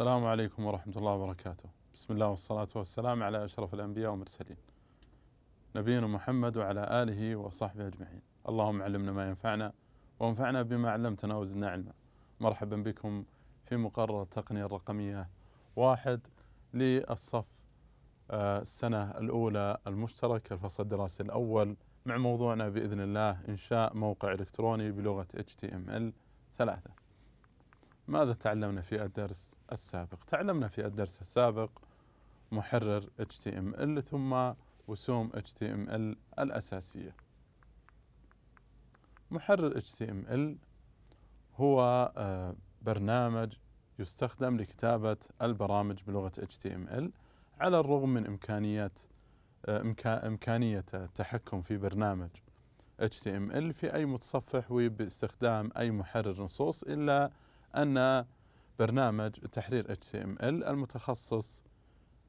السلام عليكم ورحمة الله وبركاته بسم الله والصلاة والسلام على أشرف الأنبياء والمرسلين نبينا محمد وعلى آله وصحبه أجمعين اللهم علمنا ما ينفعنا وانفعنا بما علمتنا وزدنا علما مرحبا بكم في مقرر التقنية الرقمية واحد للصف آه، السنة الأولى المشترك الفصل الدراسي الأول مع موضوعنا بإذن الله إنشاء موقع إلكتروني بلغة HTML ثلاثة ماذا تعلمنا في الدرس السابق؟ تعلمنا في الدرس السابق محرر HTML ثم وسوم HTML الأساسية محرر HTML هو آه، برنامج يستخدم لكتابة البرامج بلغة HTML على الرغم من إمكانية آه، إمكانية التحكم في برنامج HTML في أي متصفح ويب باستخدام أي محرر نصوص إلا ان برنامج تحرير HTML المتخصص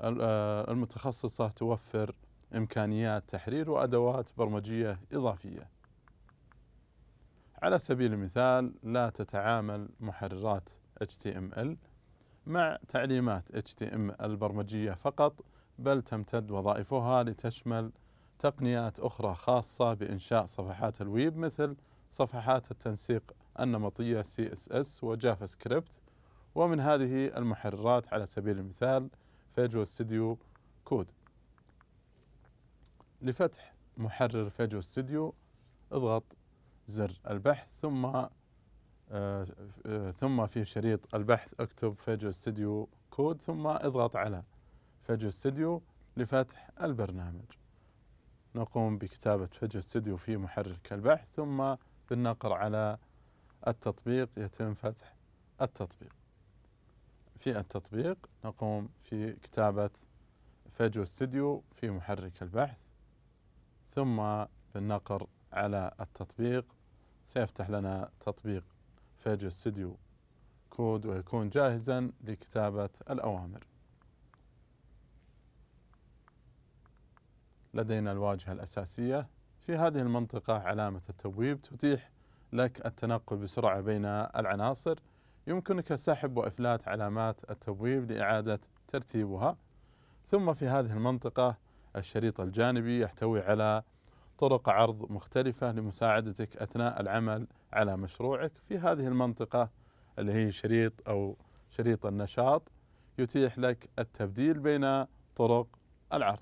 آه، المتخصصة توفر إمكانيات تحرير وأدوات برمجية إضافية على سبيل المثال لا تتعامل محررات HTML مع تعليمات HTML البرمجية فقط بل تمتد وظائفها لتشمل تقنيات أخرى خاصة بإنشاء صفحات الويب مثل صفحات التنسيق النمطية CSS وجافا سكريبت ومن هذه المحررات على سبيل المثال فيجوال ستوديو كود لفتح محرر فيجوال ستوديو اضغط زر البحث ثم آه، آه، ثم في شريط البحث اكتب فيجوال ستوديو كود ثم اضغط على فيجوال ستوديو لفتح البرنامج نقوم بكتابة فيجوال ستوديو في محرك البحث ثم بالنقر على التطبيق يتم فتح التطبيق في التطبيق نقوم في كتابة فيجو استوديو في محرك البحث ثم بالنقر على التطبيق سيفتح لنا تطبيق فيجو استوديو كود ويكون جاهزا لكتابة الأوامر لدينا الواجهة الأساسية في هذه المنطقة علامة التبويب تتيح لك التنقل بسرعة بين العناصر يمكنك سحب وإفلات علامات التبويب لإعادة ترتيبها ثم في هذه المنطقة الشريط الجانبي يحتوي على طرق عرض مختلفة لمساعدتك أثناء العمل على مشروعك في هذه المنطقة اللي هي شريط أو شريط النشاط يتيح لك التبديل بين طرق العرض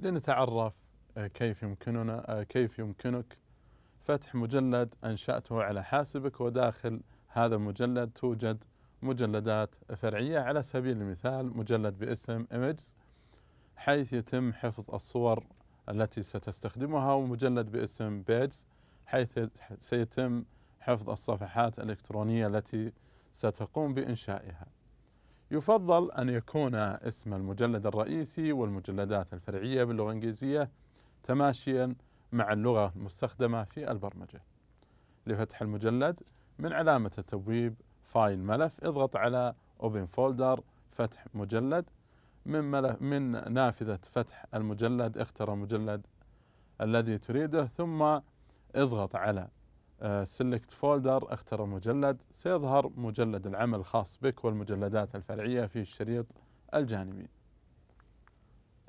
لنتعرف كيف يمكننا كيف يمكنك فتح مجلد انشاته على حاسبك وداخل هذا المجلد توجد مجلدات فرعيه على سبيل المثال مجلد باسم ايمجز حيث يتم حفظ الصور التي ستستخدمها ومجلد باسم بيجز حيث سيتم حفظ الصفحات الالكترونيه التي ستقوم بانشائها. يفضل ان يكون اسم المجلد الرئيسي والمجلدات الفرعيه باللغه الانجليزيه تماشيا مع اللغة المستخدمة في البرمجة لفتح المجلد من علامة التبويب فايل ملف اضغط على Open Folder فتح مجلد من, ملف من نافذة فتح المجلد اختر المجلد الذي تريده ثم اضغط على سيلكت آه، فولدر اختر مجلد سيظهر مجلد العمل الخاص بك والمجلدات الفرعية في الشريط الجانبي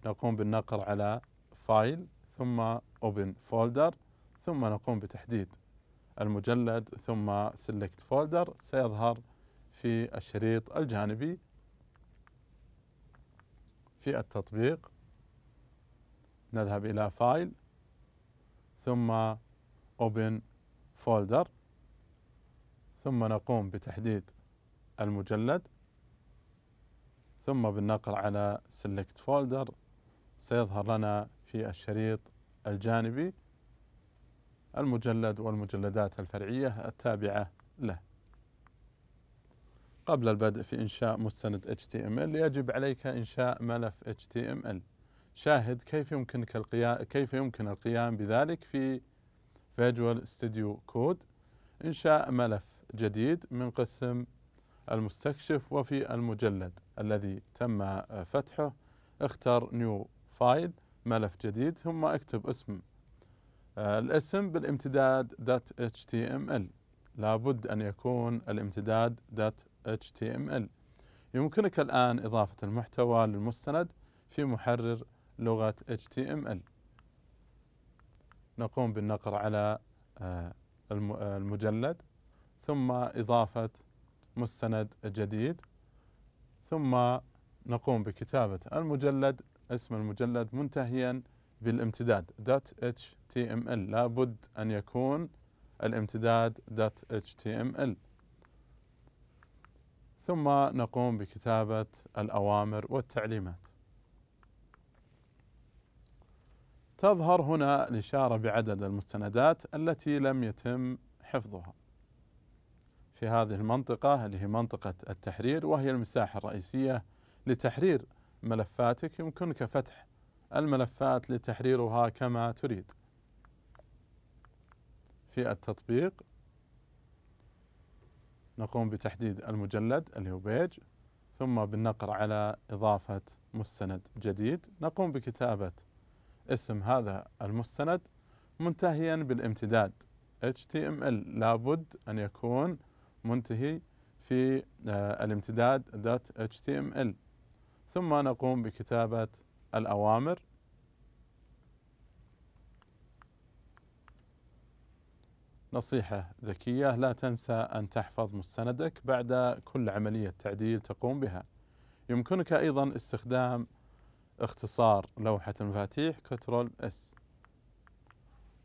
نقوم بالنقر على فايل ثم open folder ثم نقوم بتحديد المجلد ثم select folder سيظهر في الشريط الجانبي في التطبيق نذهب إلى فايل ثم open folder ثم نقوم بتحديد المجلد ثم بالنقر على select folder سيظهر لنا في الشريط الجانبي المجلد والمجلدات الفرعية التابعة له قبل البدء في إنشاء مستند HTML يجب عليك إنشاء ملف HTML شاهد كيف يمكنك القيام كيف يمكن القيام بذلك في فيجوال ستوديو كود إنشاء ملف جديد من قسم المستكشف وفي المجلد الذي تم فتحه اختر نيو فايل ملف جديد ثم اكتب اسم آه، الاسم بالامتداد .html لابد ان يكون الامتداد .html يمكنك الان اضافه المحتوى للمستند في محرر لغه html نقوم بالنقر على آه، آه، المجلد ثم اضافه مستند جديد ثم نقوم بكتابه المجلد اسم المجلد منتهيا بالامتداد .html لابد أن يكون الامتداد .html ثم نقوم بكتابة الأوامر والتعليمات تظهر هنا الإشارة بعدد المستندات التي لم يتم حفظها في هذه المنطقة اللي هي منطقة التحرير وهي المساحة الرئيسية لتحرير ملفاتك يمكنك فتح الملفات لتحريرها كما تريد في التطبيق نقوم بتحديد المجلد اللي هو بيج ثم بالنقر على إضافة مستند جديد نقوم بكتابة اسم هذا المستند منتهيا بالامتداد HTML لابد أن يكون منتهي في آه، الامتداد .html ثم نقوم بكتابة الأوامر نصيحة ذكية لا تنسى أن تحفظ مستندك بعد كل عملية تعديل تقوم بها يمكنك أيضا استخدام اختصار لوحة المفاتيح كترول اس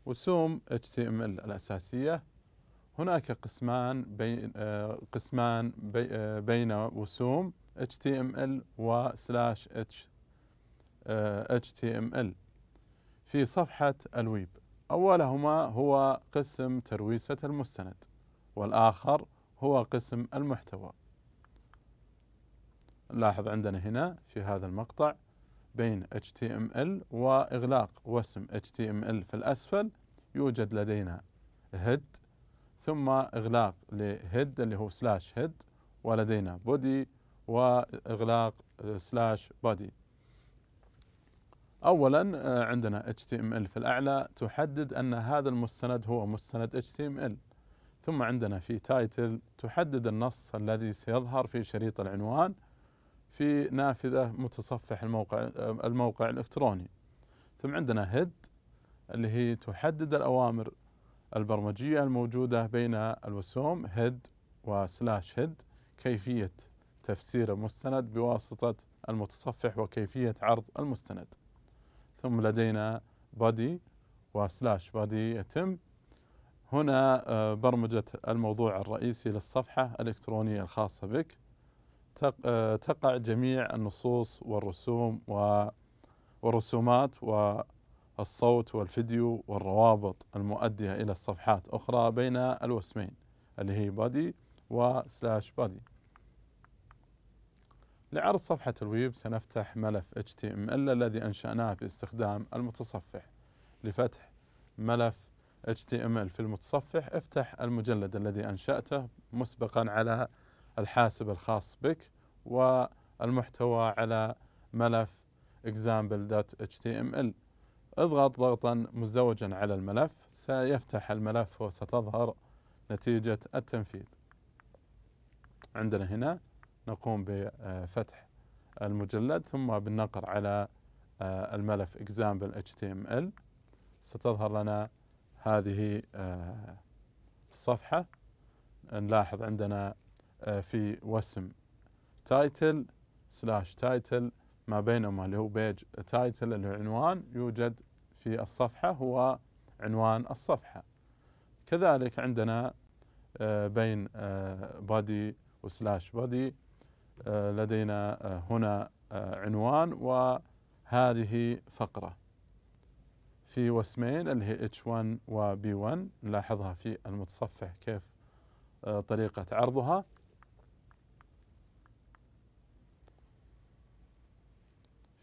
وسوم HTML الأساسية هناك قسمان بين آه، قسمان آه، بين وسوم HTML و slash H آه، HTML في صفحة الويب أولهما هو قسم ترويسة المستند والآخر هو قسم المحتوى نلاحظ عندنا هنا في هذا المقطع بين HTML وإغلاق واسم HTML في الأسفل يوجد لدينا head ثم إغلاق لهيد اللي هو سلاش هيد ولدينا بودي واغلاق سلاش آه، بادي اولا آه، عندنا HTML في الاعلى تحدد ان هذا المستند هو مستند HTML ثم عندنا في تايتل تحدد النص الذي سيظهر في شريط العنوان في نافذة متصفح الموقع آه، الموقع الإلكتروني ثم عندنا هيد اللي هي تحدد الأوامر البرمجية الموجودة بين الوسوم هيد وسلاش هيد كيفية تفسير المستند بواسطة المتصفح وكيفية عرض المستند ثم لدينا بادي وسلاش بادي يتم هنا آه، برمجة الموضوع الرئيسي للصفحة الإلكترونية الخاصة بك آه، تقع جميع النصوص والرسوم والرسومات والصوت والفيديو والروابط المؤدية إلى الصفحات أخرى بين الوسمين اللي هي بادي وسلاش بادي لعرض صفحة الويب سنفتح ملف HTML الذي أنشأناه باستخدام المتصفح لفتح ملف HTML في المتصفح افتح المجلد الذي أنشأته مسبقا على الحاسب الخاص بك والمحتوى على ملف example.html اضغط ضغطا مزدوجا على الملف سيفتح الملف وستظهر نتيجة التنفيذ عندنا هنا نقوم بفتح المجلد ثم بالنقر على آه، الملف example html ستظهر لنا هذه آه، الصفحة نلاحظ عندنا آه، في وسم تايتل سلاش تايتل ما بينهما اللي هو بيج تايتل اللي هو عنوان يوجد في الصفحة هو عنوان الصفحة كذلك عندنا بين بادي وسلاش بادي آه، لدينا آه، هنا آه، عنوان وهذه فقرة في وسمين اللي هي H1 و B1 نلاحظها في المتصفح كيف طريقة عرضها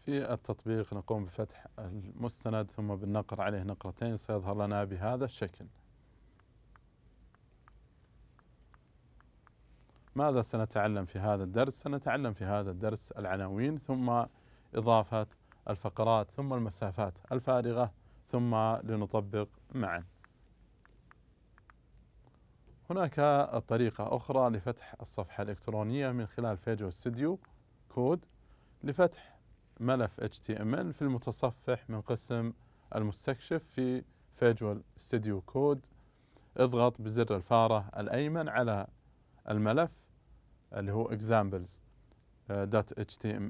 في التطبيق نقوم بفتح المستند ثم بالنقر عليه نقرتين سيظهر لنا بهذا الشكل ماذا سنتعلم في هذا الدرس؟ سنتعلم في هذا الدرس العناوين ثم إضافة الفقرات ثم المسافات الفارغة ثم لنطبق معا. هناك طريقة أخرى لفتح الصفحة الإلكترونية من خلال فيجو ستوديو كود لفتح ملف HTML في المتصفح من قسم المستكشف في فيجوال ستوديو كود اضغط بزر الفارة الأيمن على الملف اللي هو examples.html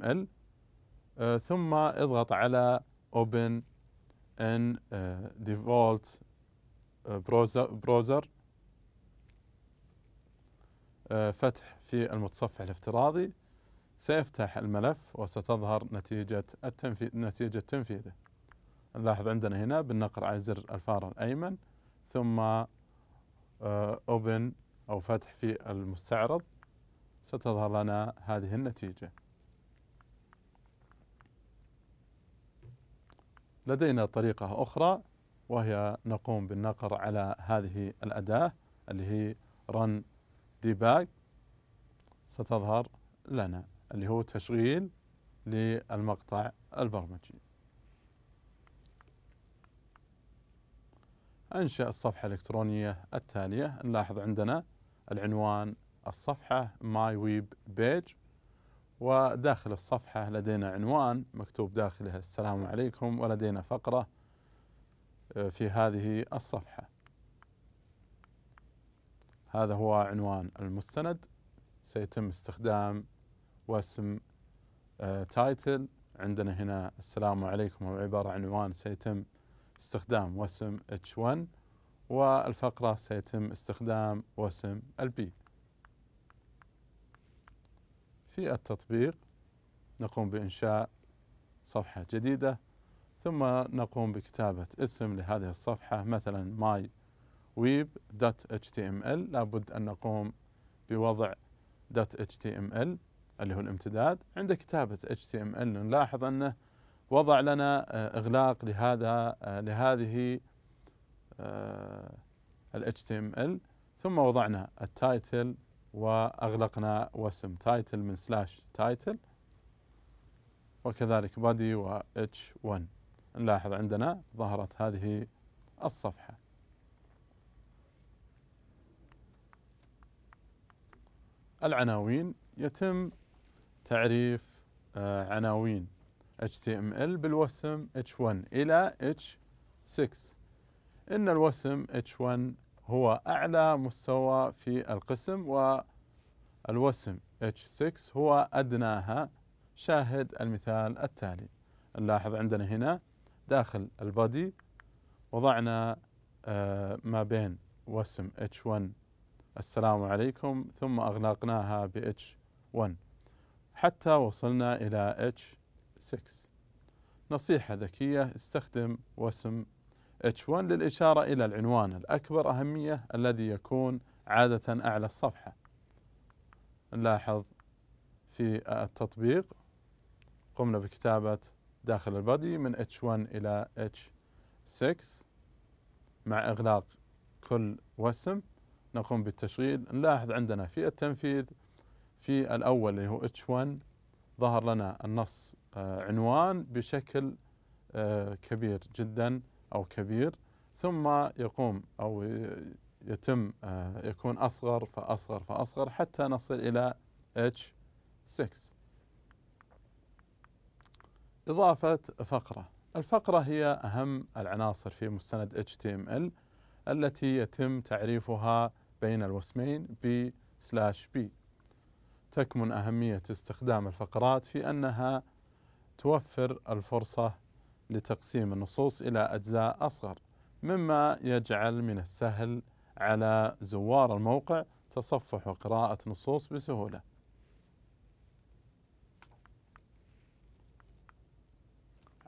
آه، آه، ثم اضغط على open in آه، default browser فتح في المتصفح الافتراضي سيفتح الملف وستظهر نتيجة التنفيذ نتيجة تنفيذه نلاحظ عندنا هنا بالنقر على زر الفار الأيمن ثم أوبن أو فتح في المستعرض ستظهر لنا هذه النتيجة لدينا طريقة أخرى وهي نقوم بالنقر على هذه الأداة اللي هي run debug ستظهر لنا اللي هو تشغيل للمقطع البرمجي أنشأ الصفحة الإلكترونية التالية نلاحظ عندنا العنوان الصفحة ماي ويب بيج وداخل الصفحة لدينا عنوان مكتوب داخله السلام عليكم ولدينا فقرة آه، في هذه الصفحة هذا هو عنوان المستند سيتم استخدام واسم تايتل آه، عندنا هنا السلام عليكم هو عبارة عن عنوان سيتم استخدام واسم H1 والفقرة سيتم استخدام واسم البي في التطبيق نقوم بإنشاء صفحة جديدة ثم نقوم بكتابة اسم لهذه الصفحة مثلا myweb.html لابد أن نقوم بوضع .html اللي هو الامتداد عند كتابة html نلاحظ أنه وضع لنا آه، إغلاق لهذا آه، لهذه آه، ال HTML ثم وضعنا التايتل وأغلقنا واسم تايتل من سلاش تايتل وكذلك بادي و اتش 1 نلاحظ عندنا ظهرت هذه الصفحة العناوين يتم تعريف آه، عناوين HTML بالوسم H1 إلى H6 إن الوسم H1 هو أعلى مستوى في القسم والوسم H6 هو أدناها شاهد المثال التالي نلاحظ عندنا هنا داخل البادي وضعنا آه، ما بين وسم H1 السلام عليكم ثم أغلقناها ب H1 حتى وصلنا إلى H6 نصيحة ذكية استخدم وسم H1 للإشارة إلى العنوان الأكبر أهمية الذي يكون عادة أعلى الصفحة نلاحظ في التطبيق قمنا بكتابة داخل البادي من H1 إلى H6 مع إغلاق كل وسم نقوم بالتشغيل نلاحظ عندنا في التنفيذ في الأول اللي هو H1 ظهر لنا النص آه، عنوان بشكل آه، كبير جدا أو كبير ثم يقوم أو يتم آه، يكون أصغر فأصغر فأصغر حتى نصل إلى H6 إضافة فقرة الفقرة هي أهم العناصر في مستند HTML التي يتم تعريفها بين الوسمين B سلاش B تكمن أهمية استخدام الفقرات في أنها توفر الفرصة لتقسيم النصوص إلى أجزاء أصغر مما يجعل من السهل على زوار الموقع تصفح وقراءة نصوص بسهولة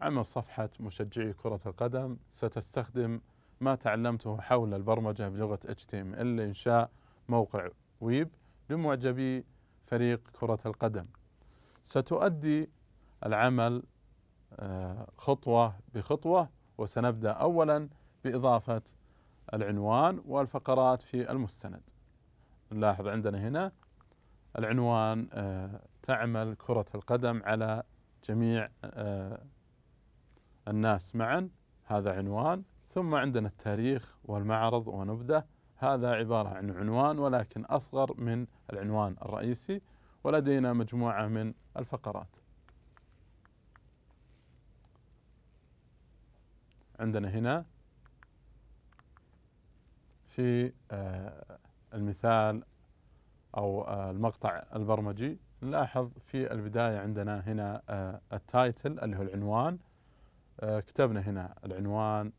عمل صفحة مشجعي كرة القدم ستستخدم ما تعلمته حول البرمجة بلغة HTML لإنشاء موقع ويب لمعجبي فريق كرة القدم ستؤدي العمل آه، خطوة بخطوة وسنبدأ أولا بإضافة العنوان والفقرات في المستند نلاحظ عندنا هنا العنوان آه، تعمل كرة القدم على جميع آه، الناس معا هذا عنوان ثم عندنا التاريخ والمعرض ونبذة هذا عبارة عن عنوان ولكن أصغر من العنوان الرئيسي ولدينا مجموعة من الفقرات عندنا هنا في آه، المثال أو آه، المقطع البرمجي نلاحظ في البداية عندنا هنا آه، التايتل اللي هو العنوان كتبنا هنا العنوان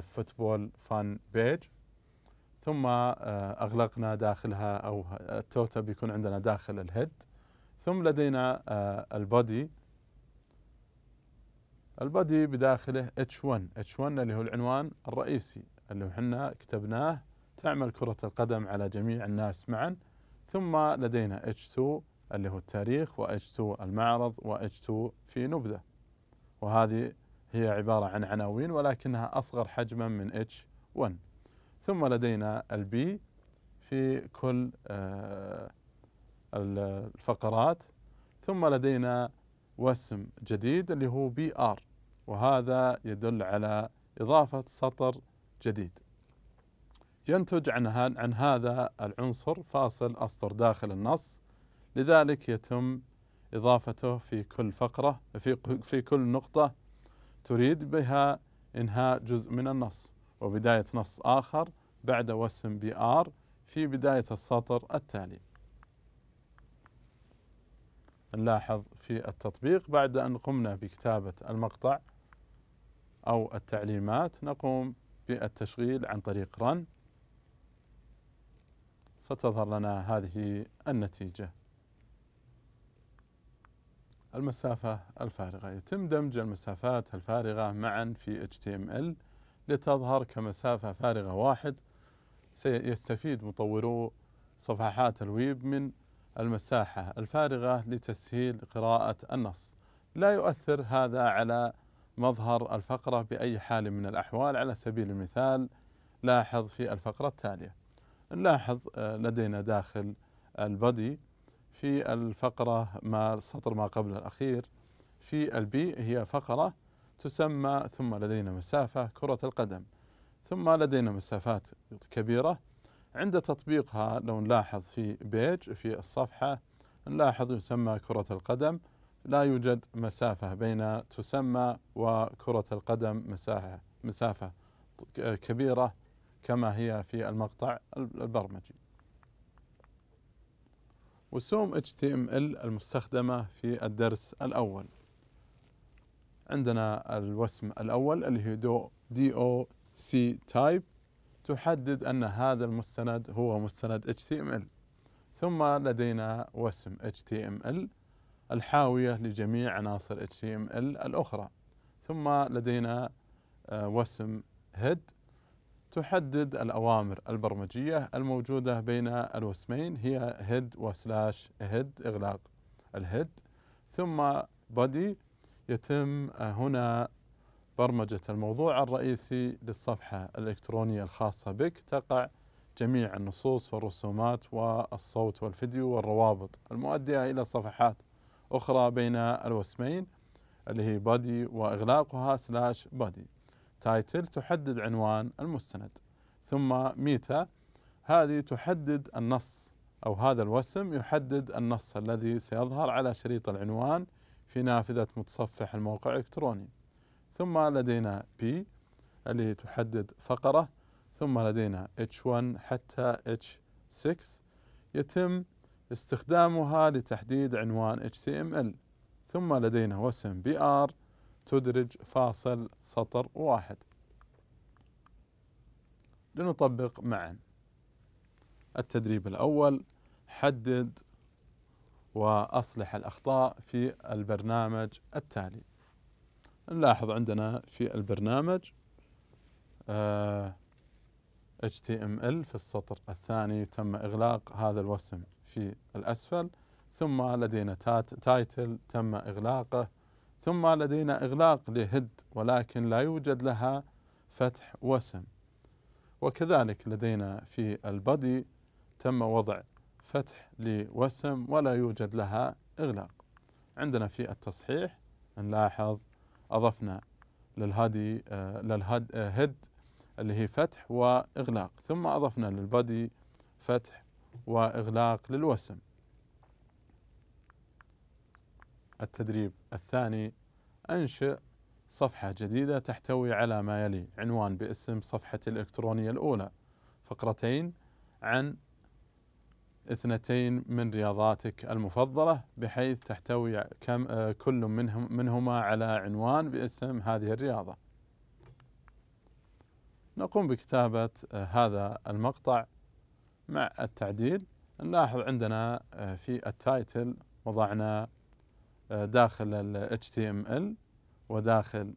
فوتبول فان بيج ثم أغلقنا داخلها أو التوتا بيكون عندنا داخل الهيد ثم لدينا البودي البادي بداخله H1 H1 اللي هو العنوان الرئيسي اللي احنا كتبناه تعمل كرة القدم على جميع الناس معا ثم لدينا H2 اللي هو التاريخ و h 2 المعرض و h 2 في نبذة وهذه هي عبارة عن عناوين ولكنها أصغر حجما من H1 ثم لدينا البي في كل آه، الفقرات ثم لدينا واسم جديد اللي هو بي ار وهذا يدل على إضافة سطر جديد ينتج عن, عن هذا العنصر فاصل أسطر داخل النص لذلك يتم إضافته في كل فقرة في, في كل نقطة تريد بها إنهاء جزء من النص وبداية نص آخر بعد وسم بي آر في بداية السطر التالي نلاحظ في التطبيق بعد أن قمنا بكتابة المقطع أو التعليمات نقوم بالتشغيل عن طريق رن ستظهر لنا هذه النتيجة المسافة الفارغة يتم دمج المسافات الفارغة معا في HTML لتظهر كمسافة فارغة واحد سيستفيد مطورو صفحات الويب من المساحة الفارغة لتسهيل قراءة النص لا يؤثر هذا على مظهر الفقرة بأي حال من الأحوال على سبيل المثال لاحظ في الفقرة التالية نلاحظ آه، لدينا داخل البدي في الفقرة ما السطر ما قبل الأخير في البي هي فقرة تسمى ثم لدينا مسافة كرة القدم ثم لدينا مسافات كبيرة عند تطبيقها لو نلاحظ في بيج في الصفحة نلاحظ يسمى كرة القدم لا يوجد مسافة بين تسمى وكرة القدم مساحة مسافة كبيرة كما هي في المقطع البرمجي وسوم HTML المستخدمة في الدرس الأول عندنا الوسم الأول اللي هو دو دي أو سي تايب تحدد أن هذا المستند هو مستند HTML ثم لدينا وسم HTML الحاوية لجميع عناصر HTML الأخرى ثم لدينا آه، وسم هيد تحدد الأوامر البرمجية الموجودة بين الوسمين هي هيد وسلاش هيد إغلاق الهيد ثم بودي يتم آه، هنا برمجة الموضوع الرئيسي للصفحة الإلكترونية الخاصة بك تقع جميع النصوص والرسومات والصوت والفيديو والروابط المؤدية إلى صفحات أخرى بين الوسمين اللي هي بادي وإغلاقها سلاش بادي تايتل تحدد عنوان المستند ثم ميتا هذه تحدد النص أو هذا الوسم يحدد النص الذي سيظهر على شريط العنوان في نافذة متصفح الموقع الإلكتروني ثم لدينا P اللي تحدد فقرة ثم لدينا H1 حتى H6 يتم استخدامها لتحديد عنوان HTML ثم لدينا وسم BR تدرج فاصل سطر واحد لنطبق معا التدريب الأول حدد وأصلح الأخطاء في البرنامج التالي نلاحظ عندنا في البرنامج HTML آه، في السطر الثاني تم إغلاق هذا الوسم في الأسفل ثم لدينا تايتل تم إغلاقه ثم لدينا إغلاق لهد ولكن لا يوجد لها فتح وسم وكذلك لدينا في البدي تم وضع فتح لوسم ولا يوجد لها إغلاق عندنا في التصحيح نلاحظ أضفنا للهادي آه، للهاد هيد آه، اللي هي فتح وإغلاق ثم أضفنا للبادي فتح وإغلاق للوسم التدريب الثاني أنشئ صفحة جديدة تحتوي على ما يلي عنوان باسم صفحة الإلكترونية الأولى فقرتين عن اثنتين من رياضاتك المفضلة بحيث تحتوي كم آه، كل منهم منهما على عنوان باسم هذه الرياضة. نقوم بكتابة آه، هذا المقطع مع التعديل نلاحظ عندنا آه، في التايتل وضعنا داخل ال HTML وداخل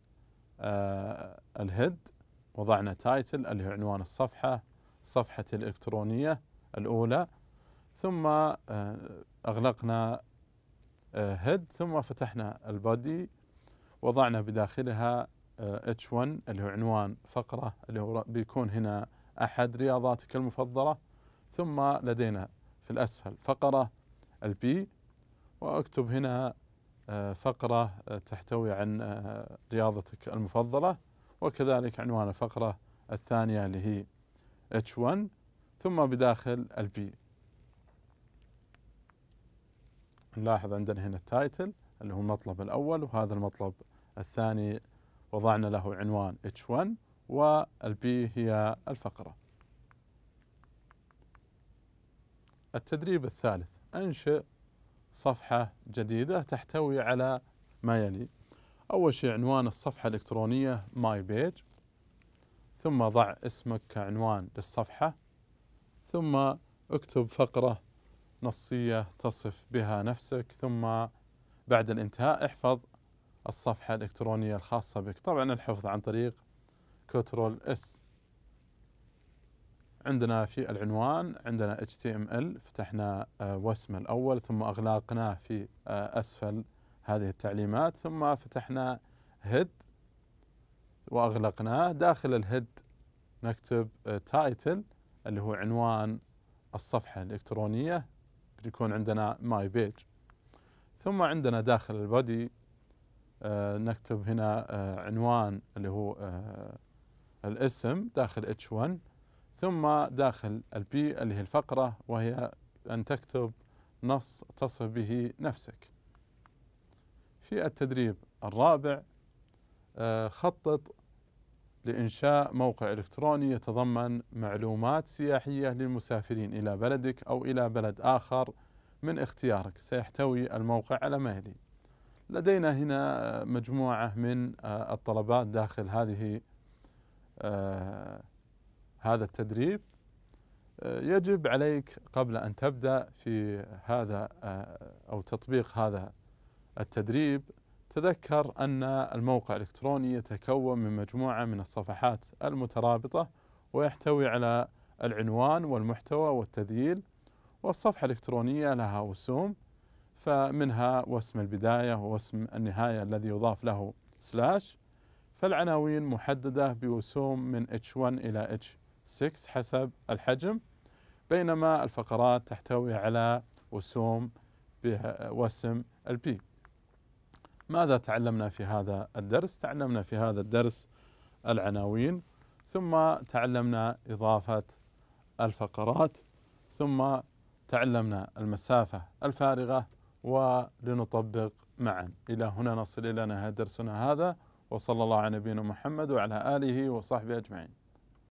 الهيد وضعنا تايتل اللي هو عنوان الصفحة صفحة الإلكترونية الأولى ثم آه، أغلقنا هيد آه، ثم فتحنا البادي وضعنا بداخلها اتش آه، 1 اللي هو عنوان فقرة اللي هو بيكون هنا أحد رياضاتك المفضلة ثم لدينا في الأسفل فقرة البي وأكتب هنا فقرة تحتوي عن رياضتك المفضلة وكذلك عنوان الفقرة الثانية اللي هي H1 ثم بداخل البي نلاحظ عندنا هنا التايتل اللي هو المطلب الأول وهذا المطلب الثاني وضعنا له عنوان H1 والبي هي الفقرة التدريب الثالث أنشئ صفحة جديدة تحتوي على ما يلي أول شيء عنوان الصفحة الإلكترونية ماي بيج ثم ضع اسمك كعنوان للصفحة ثم اكتب فقرة نصية تصف بها نفسك ثم بعد الانتهاء احفظ الصفحة الإلكترونية الخاصة بك طبعا الحفظ عن طريق كترول اس عندنا في العنوان عندنا HTML فتحنا آه، وسم الأول ثم أغلقناه في آه، أسفل هذه التعليمات ثم فتحنا هيد وأغلقناه داخل الهيد نكتب تايتل آه، اللي هو عنوان الصفحة الإلكترونية يكون عندنا ماي بيج ثم عندنا داخل البودي آه، نكتب هنا آه، عنوان اللي هو آه، الاسم داخل H1 ثم داخل البي اللي هي الفقرة وهي أن تكتب نص تصف به نفسك في التدريب الرابع خطط لإنشاء موقع إلكتروني يتضمن معلومات سياحية للمسافرين إلى بلدك أو إلى بلد آخر من اختيارك سيحتوي الموقع على ما يلي لدينا هنا مجموعة من آه، الطلبات داخل هذه آه، هذا التدريب آه، يجب عليك قبل أن تبدأ في هذا أو تطبيق هذا التدريب تذكر أن الموقع الإلكتروني يتكون من مجموعة من الصفحات المترابطة ويحتوي على العنوان والمحتوى والتذييل والصفحة الإلكترونية لها وسوم فمنها واسم البداية واسم النهاية الذي يضاف له سلاش فالعناوين محددة بوسوم من H1 إلى H6 حسب الحجم بينما الفقرات تحتوي على وسوم واسم البي ماذا تعلمنا في هذا الدرس؟ تعلمنا في هذا الدرس العناوين ثم تعلمنا إضافة الفقرات ثم تعلمنا المسافة الفارغة ولنطبق معا إلى هنا نصل إلى نهاية درسنا هذا وصلى الله على نبينا محمد وعلى آله وصحبه أجمعين